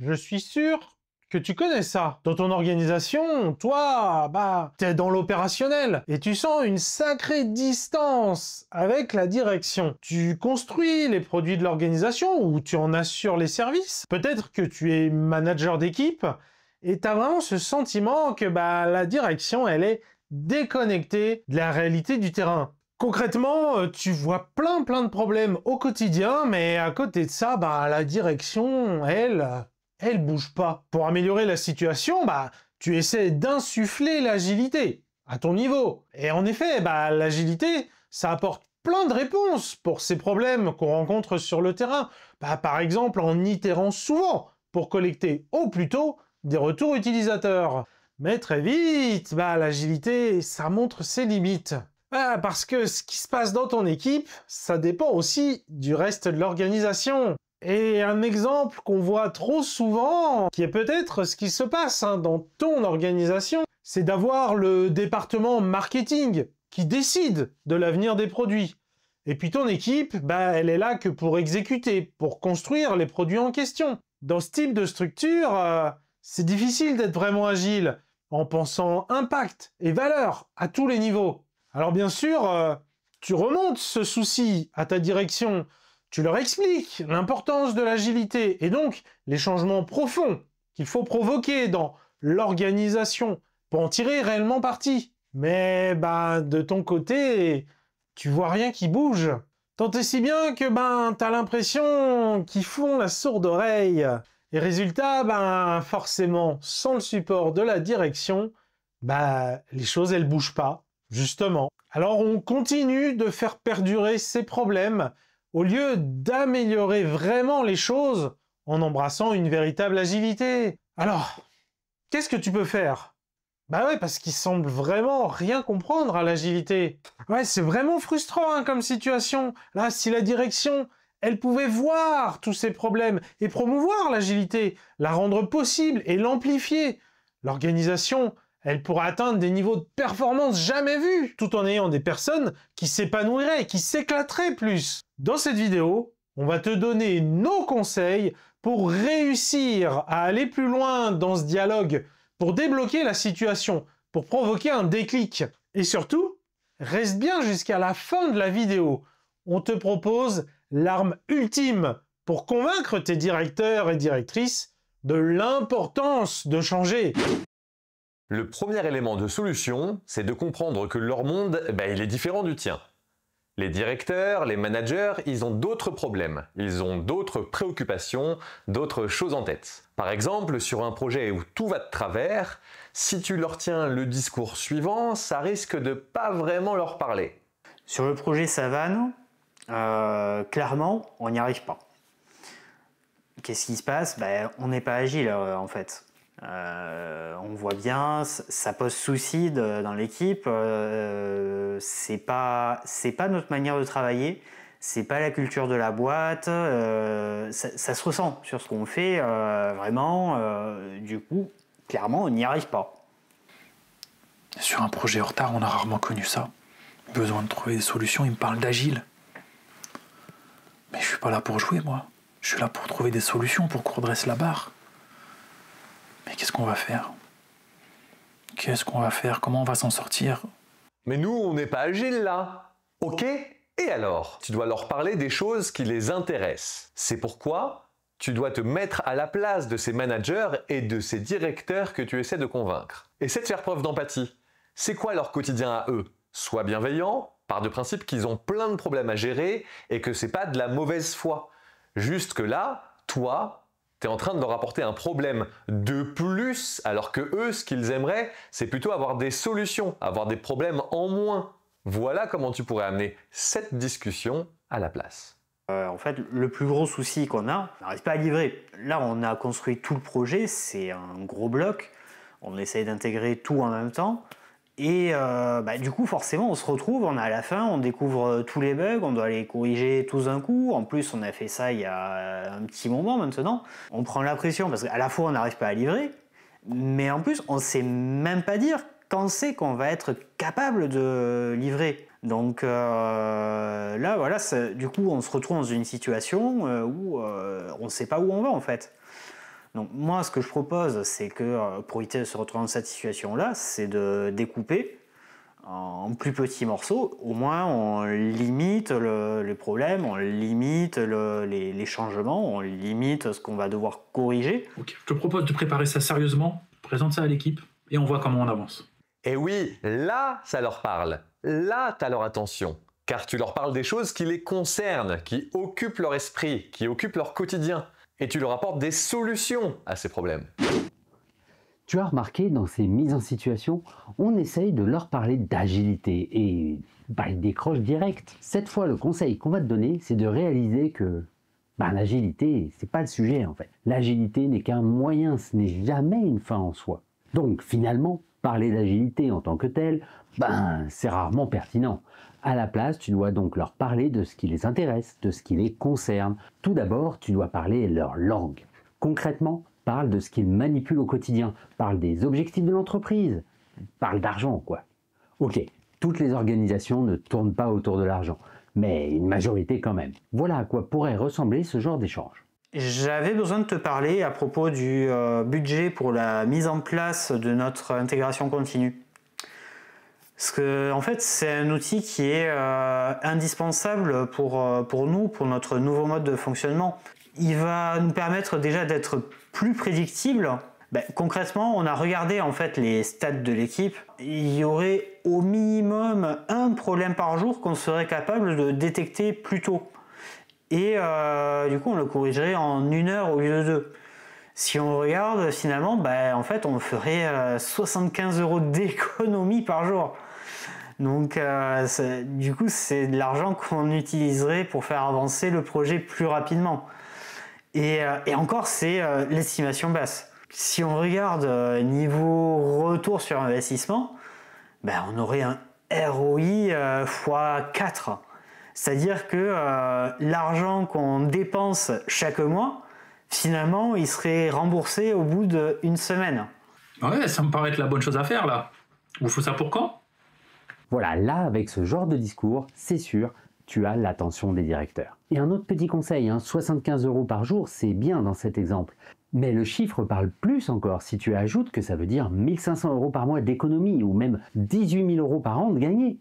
je suis sûr que tu connais ça. Dans ton organisation, toi, bah, t'es dans l'opérationnel et tu sens une sacrée distance avec la direction. Tu construis les produits de l'organisation ou tu en assures les services. Peut-être que tu es manager d'équipe et t'as vraiment ce sentiment que bah, la direction, elle est déconnectée de la réalité du terrain. Concrètement, euh, tu vois plein plein de problèmes au quotidien, mais à côté de ça, bah, la direction, elle, elle bouge pas. Pour améliorer la situation, bah, tu essaies d'insuffler l'agilité à ton niveau. Et en effet, bah, l'agilité, ça apporte plein de réponses pour ces problèmes qu'on rencontre sur le terrain. Bah, par exemple, en itérant souvent pour collecter au plus tôt des retours utilisateurs. Mais très vite, bah, l'agilité, ça montre ses limites. Bah, parce que ce qui se passe dans ton équipe, ça dépend aussi du reste de l'organisation. Et un exemple qu'on voit trop souvent, qui est peut-être ce qui se passe hein, dans ton organisation, c'est d'avoir le département marketing qui décide de l'avenir des produits. Et puis ton équipe, bah, elle est là que pour exécuter, pour construire les produits en question. Dans ce type de structure, euh, c'est difficile d'être vraiment agile en pensant impact et valeur à tous les niveaux. Alors bien sûr, euh, tu remontes ce souci à ta direction, tu leur expliques l'importance de l'agilité et donc les changements profonds qu'il faut provoquer dans l'organisation pour en tirer réellement parti. Mais ben, de ton côté, tu vois rien qui bouge. Tant et si bien que ben t'as l'impression qu'ils font la sourde oreille. Et résultat, ben forcément, sans le support de la direction, ben les choses elles bougent pas, justement. Alors on continue de faire perdurer ces problèmes au lieu d'améliorer vraiment les choses en embrassant une véritable agilité. Alors, qu'est-ce que tu peux faire Bah ouais, parce qu'ils semblent vraiment rien comprendre à l'agilité. Ouais, c'est vraiment frustrant hein, comme situation. Là, si la direction, elle pouvait voir tous ces problèmes et promouvoir l'agilité, la rendre possible et l'amplifier, l'organisation, elle pourra atteindre des niveaux de performance jamais vus, tout en ayant des personnes qui s'épanouiraient, qui s'éclateraient plus. Dans cette vidéo, on va te donner nos conseils pour réussir à aller plus loin dans ce dialogue, pour débloquer la situation, pour provoquer un déclic. Et surtout, reste bien jusqu'à la fin de la vidéo. On te propose l'arme ultime pour convaincre tes directeurs et directrices de l'importance de changer. Le premier élément de solution, c'est de comprendre que leur monde, ben, il est différent du tien. Les directeurs, les managers, ils ont d'autres problèmes, ils ont d'autres préoccupations, d'autres choses en tête. Par exemple, sur un projet où tout va de travers, si tu leur tiens le discours suivant, ça risque de pas vraiment leur parler. Sur le projet Savane, euh, clairement, on n'y arrive pas. Qu'est-ce qui se passe ben, On n'est pas agile euh, en fait. Euh, on voit bien, ça pose souci dans l'équipe. Euh, c'est pas, c'est pas notre manière de travailler. C'est pas la culture de la boîte. Euh, ça, se ressent sur ce qu'on fait vraiment. du coup, clairement, on n'y arrive pas. Sur un projet en retard, on a rarement connu ça. Besoin de trouver des solutions. Il me parle d'agile. Mais je suis pas là pour jouer, moi. Je suis là pour trouver des solutions, pour qu'on redresse la barre. Mais qu'est-ce qu'on va faire Qu'est-ce qu'on va faire Comment on va s'en sortir Mais nous, on n'est pas agile là. Ok Et alors Tu dois leur parler des choses qui les intéressent. C'est pourquoi tu dois te mettre à la place de ces managers et de ces directeurs que tu essaies de convaincre. Essaie de faire preuve d'empathie. C'est quoi leur quotidien à eux Sois bienveillant, par de principe qu'ils ont plein de problèmes à gérer et que c'est pas de la mauvaise foi. Juste que là, toi, tu es en train de leur apporter un problème de plus, alors que eux, ce qu'ils aimeraient, c'est plutôt avoir des solutions, avoir des problèmes en moins. Voilà comment tu pourrais amener cette discussion à la place. Euh, en fait, le plus gros souci qu'on a, on n'arrive pas à livrer. Là, on a construit tout le projet, c'est un gros bloc, on essaye d'intégrer tout en même temps. Et euh, bah, du coup, forcément, on se retrouve, on a à la fin, on découvre euh, tous les bugs, on doit les corriger tous d'un coup. En plus, on a fait ça il y a euh, un petit moment maintenant. On prend la pression parce qu'à la fois, on n'arrive pas à livrer, mais en plus, on ne sait même pas dire quand c'est qu'on va être capable de livrer. Donc là, voilà, du coup, on se retrouve dans une situation où on ne sait pas où on va en fait. Donc moi, ce que je propose, c'est que euh, pour éviter de se retrouver dans cette situation-là, c'est de découper en plus petits morceaux. Au moins, on limite le, les problèmes, on limite les, changements, on limite ce qu'on va devoir corriger. Ok. Je te propose de préparer ça sérieusement, présente ça à l'équipe et on voit comment on avance. Et oui, là, ça leur parle. Là, tu as leur attention car tu leur parles des choses qui les concernent, qui occupent leur esprit, qui occupent leur quotidien et tu leur apportes des solutions à ces problèmes. Tu as remarqué, dans ces mises en situation, on essaye de leur parler d'agilité et bah, ils décrochent direct. Cette fois, le conseil qu'on va te donner, c'est de réaliser que bah, l'agilité, c'est pas le sujet en fait. L'agilité n'est qu'un moyen, ce n'est jamais une fin en soi. Donc finalement, Parler d'agilité en tant que telle, ben, c'est rarement pertinent. À la place, tu dois donc leur parler de ce qui les intéresse, de ce qui les concerne. Tout d'abord, tu dois parler leur langue. Concrètement, parle de ce qu'ils manipulent au quotidien, parle des objectifs de l'entreprise, parle d'argent, quoi. Ok, toutes les organisations ne tournent pas autour de l'argent, mais une majorité quand même. Voilà à quoi pourrait ressembler ce genre d'échange. J'avais besoin de te parler à propos du euh, budget pour la mise en place de notre intégration continue. Parce que, en fait, c'est un outil qui est euh, indispensable pour, euh, pour nous, pour notre nouveau mode de fonctionnement. Il va nous permettre déjà d'être plus prédictible. Ben, concrètement, on a regardé en fait les stats de l'équipe. Il y aurait au minimum un problème par jour qu'on serait capable de détecter plus tôt et euh, du coup on le corrigerait en une heure au lieu de deux. Si on regarde finalement, bah, en fait on ferait 75 euh, euros d'économie par jour. Donc euh, du coup c'est de l'argent qu'on utiliserait pour faire avancer le projet plus rapidement. Et, encore c'est l'estimation basse. Si on regarde niveau retour sur investissement, bah, on aurait un ROI x4. C'est-à-dire que euh, l'argent qu'on dépense chaque mois, finalement, il serait remboursé au bout d'une semaine. Ouais, ça me paraît être la bonne chose à faire là. Vous faut ça pour quand Voilà, là, avec ce genre de discours, c'est sûr, tu as l'attention des directeurs. Et un autre petit conseil, 75 hein, euros par jour, c'est bien dans cet exemple. Mais le chiffre parle plus encore si tu ajoutes que ça veut dire 1500 euros par mois d'économie ou même 18 000 euros par an de gagné.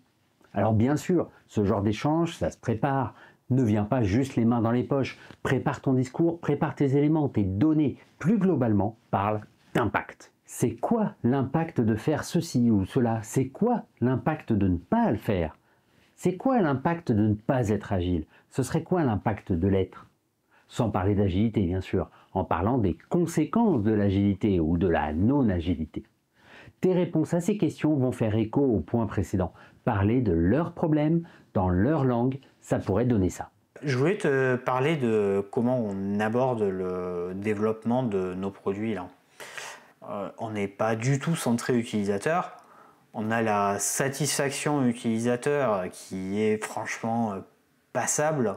Alors bien sûr, ce genre d'échange, ça se prépare. Ne viens pas juste les mains dans les poches. Prépare ton discours, prépare tes éléments, tes données. Plus globalement, parle d'impact. C'est quoi l'impact de faire ceci ou cela C'est quoi l'impact de ne pas le faire C'est quoi l'impact de ne pas être agile Ce serait quoi l'impact de l'être Sans parler d'agilité, bien sûr, en parlant des conséquences de l'agilité ou de la non-agilité. Tes réponses à ces questions vont faire écho au point précédent. Parler de leurs problèmes dans leur langue, ça pourrait donner ça. Je voulais te parler de comment on aborde le développement de nos produits. Là. Euh, on n'est pas du tout centré utilisateur. On a la satisfaction utilisateur qui est franchement euh, passable.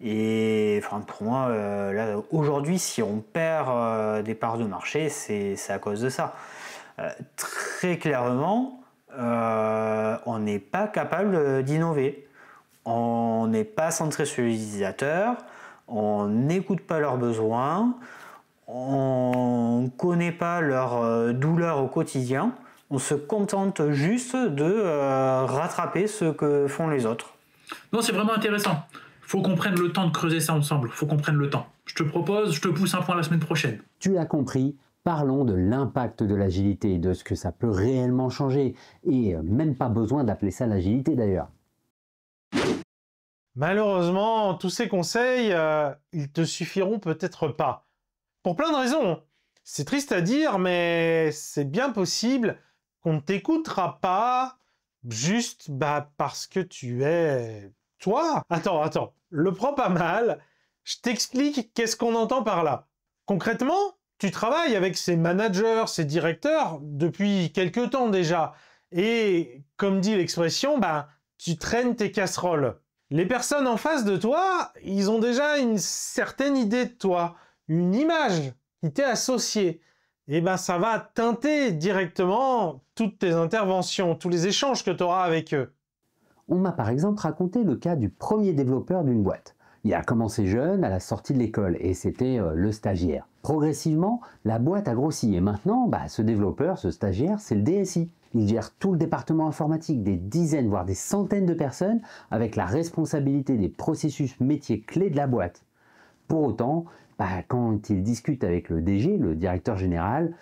Et enfin, pour moi, euh, aujourd'hui, si on perd des parts de marché, c'est à cause de ça. Euh, très clairement, euh, on n'est pas capable d'innover. On n'est pas centré sur l'utilisateur, on n'écoute pas leurs besoins, on ne connaît pas leurs euh, douleurs au quotidien, on se contente juste de rattraper ce que font les autres. Non, c'est vraiment intéressant. Il Faut qu'on prenne le temps de creuser ça ensemble. Il Faut qu'on prenne le temps. Je te propose, je te pousse un point la semaine prochaine. Tu as compris, Parlons de l'impact de l'agilité, de ce que ça peut réellement changer, et euh, même pas besoin d'appeler ça l'agilité d'ailleurs. Malheureusement, tous ces conseils, euh, ils te suffiront peut-être pas. Pour plein de raisons. C'est triste à dire, mais c'est bien possible qu'on ne t'écoutera pas juste bah, parce que tu es toi. Attends, attends, le prends pas mal. Je t'explique qu'est-ce qu'on entend par là. Concrètement, tu travailles avec ces managers, ces directeurs depuis quelque temps déjà. Et comme dit l'expression, ben, tu traînes tes casseroles. Les personnes en face de toi, ils ont déjà une certaine idée de toi, une image qui t'est associée. Et eh ben ça va teinter directement toutes tes interventions, tous les échanges que tu auras avec eux. On m'a par exemple raconté le cas du premier développeur d'une boîte. Il a commencé jeune à la sortie de l'école et c'était euh, le stagiaire. Progressivement, la boîte a grossi et maintenant, bah, ce développeur, ce stagiaire, c'est le DSI. Il gère tout le département informatique, des dizaines, voire des centaines de personnes, avec la responsabilité des processus métiers clés de la boîte. Pour autant, bah, quand il discute avec le DG, le directeur général,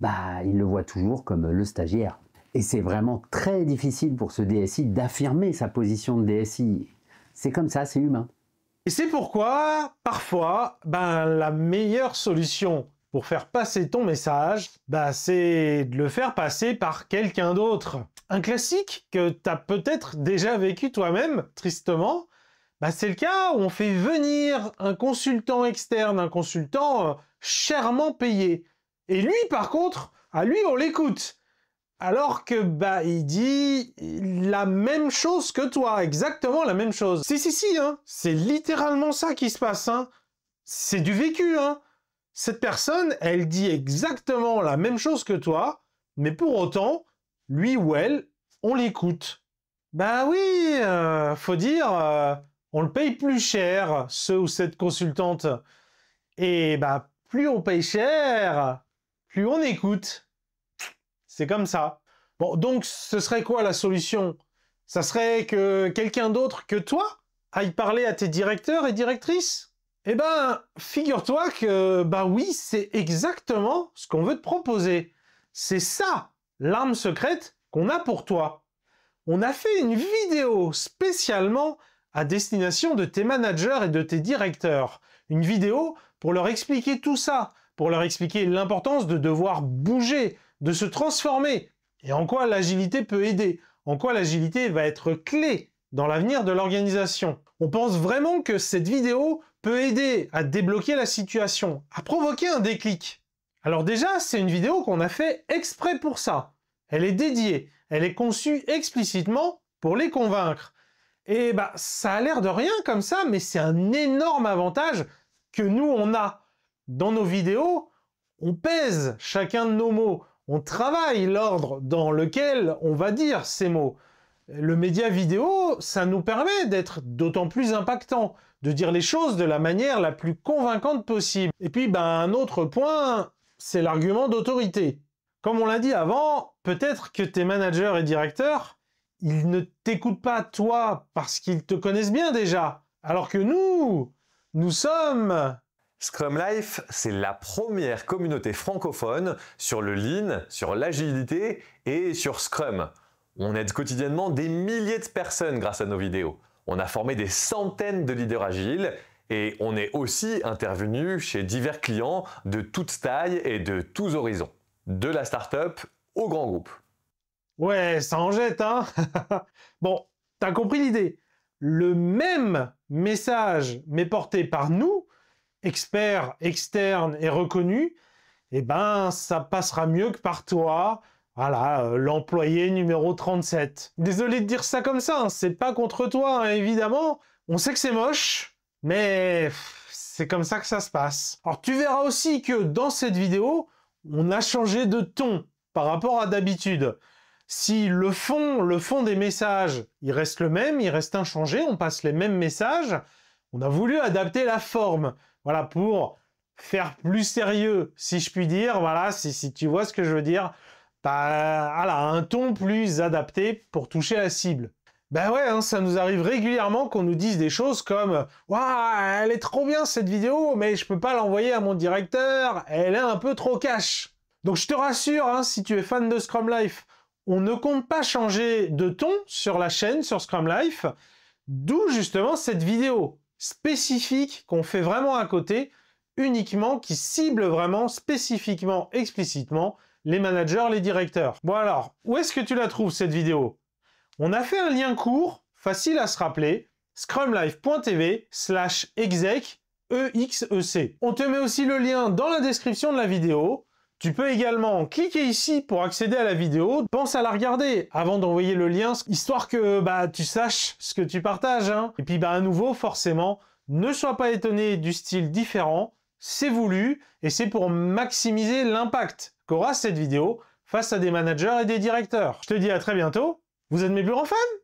bah, il le voit toujours comme le stagiaire. Et c'est vraiment très difficile pour ce DSI d'affirmer sa position de DSI. C'est comme ça, c'est humain. Et c'est pourquoi, parfois, ben, la meilleure solution pour faire passer ton message, ben, c'est de le faire passer par quelqu'un d'autre. Un classique que tu as peut-être déjà vécu toi-même, tristement, ben, c'est le cas où on fait venir un consultant externe, un consultant euh, chèrement payé. Et lui, par contre, à lui, on l'écoute. Alors que, bah, il dit la même chose que toi, exactement la même chose. Si, si, si, hein, c'est littéralement ça qui se passe, hein. C'est du vécu, hein. Cette personne, elle dit exactement la même chose que toi, mais pour autant, lui ou elle, on l'écoute. Bah oui, euh, faut dire, euh, on le paye plus cher, ce ou cette consultante. Et bah, plus on paye cher, plus on écoute. C'est comme ça. Bon, donc ce serait quoi la solution Ça serait que quelqu'un d'autre que toi aille parler à tes directeurs et directrices Eh ben, figure-toi que, bah oui, c'est exactement ce qu'on veut te proposer. C'est ça, l'arme secrète qu'on a pour toi. On a fait une vidéo spécialement à destination de tes managers et de tes directeurs. Une vidéo pour leur expliquer tout ça, pour leur expliquer l'importance de devoir bouger, de se transformer et en quoi l'agilité peut aider, en quoi l'agilité va être clé dans l'avenir de l'organisation. On pense vraiment que cette vidéo peut aider à débloquer la situation, à provoquer un déclic. Alors déjà, c'est une vidéo qu'on a fait exprès pour ça. Elle est dédiée, elle est conçue explicitement pour les convaincre. Et bah ça a l'air de rien comme ça, mais c'est un énorme avantage que nous on a. Dans nos vidéos, on pèse chacun de nos mots, on travaille l'ordre dans lequel on va dire ces mots. Le média vidéo, ça nous permet d'être d'autant plus impactant, de dire les choses de la manière la plus convaincante possible. Et puis, ben, un autre point, c'est l'argument d'autorité. Comme on l'a dit avant, peut-être que tes managers et directeurs, ils ne t'écoutent pas toi parce qu'ils te connaissent bien déjà. Alors que nous, nous sommes Scrum Life, c'est la première communauté francophone sur le lean, sur l'agilité et sur Scrum. On aide quotidiennement des milliers de personnes grâce à nos vidéos. On a formé des centaines de leaders agiles et on est aussi intervenu chez divers clients de toutes tailles et de tous horizons, de la start-up au grand groupe. Ouais, ça en jette, hein Bon, t'as compris l'idée. Le même message, mais porté par nous, expert externe et reconnu, eh ben, ça passera mieux que par toi. Voilà, euh, l'employé numéro 37. Désolé de dire ça comme ça, hein, c'est pas contre toi, hein, évidemment. On sait que c'est moche, mais c'est comme ça que ça se passe. Alors tu verras aussi que dans cette vidéo, on a changé de ton par rapport à d'habitude. Si le fond, le fond des messages, il reste le même, il reste inchangé, on passe les mêmes messages, on a voulu adapter la forme voilà, pour faire plus sérieux, si je puis dire, voilà, si, tu vois ce que je veux dire, bah, voilà, un ton plus adapté pour toucher la cible. Ben ouais, hein, ça nous arrive régulièrement qu'on nous dise des choses comme Waouh, elle est trop bien cette vidéo, mais je ne peux pas l'envoyer à mon directeur, elle est un peu trop cash. Donc je te rassure, hein, si tu es fan de Scrum Life, on ne compte pas changer de ton sur la chaîne, sur Scrum Life, d'où justement cette vidéo spécifique qu'on fait vraiment à côté, uniquement, qui cible vraiment spécifiquement, explicitement, les managers, les directeurs. Bon alors, où est-ce que tu la trouves cette vidéo On a fait un lien court, facile à se rappeler, scrumlife.tv slash exec EXEC. On te met aussi le lien dans la description de la vidéo. Tu peux également cliquer ici pour accéder à la vidéo. Pense à la regarder avant d'envoyer le lien, histoire que bah, tu saches ce que tu partages. Hein. Et puis bah, à nouveau, forcément, ne sois pas étonné du style différent. C'est voulu et c'est pour maximiser l'impact qu'aura cette vidéo face à des managers et des directeurs. Je te dis à très bientôt. Vous êtes mes plus grands fans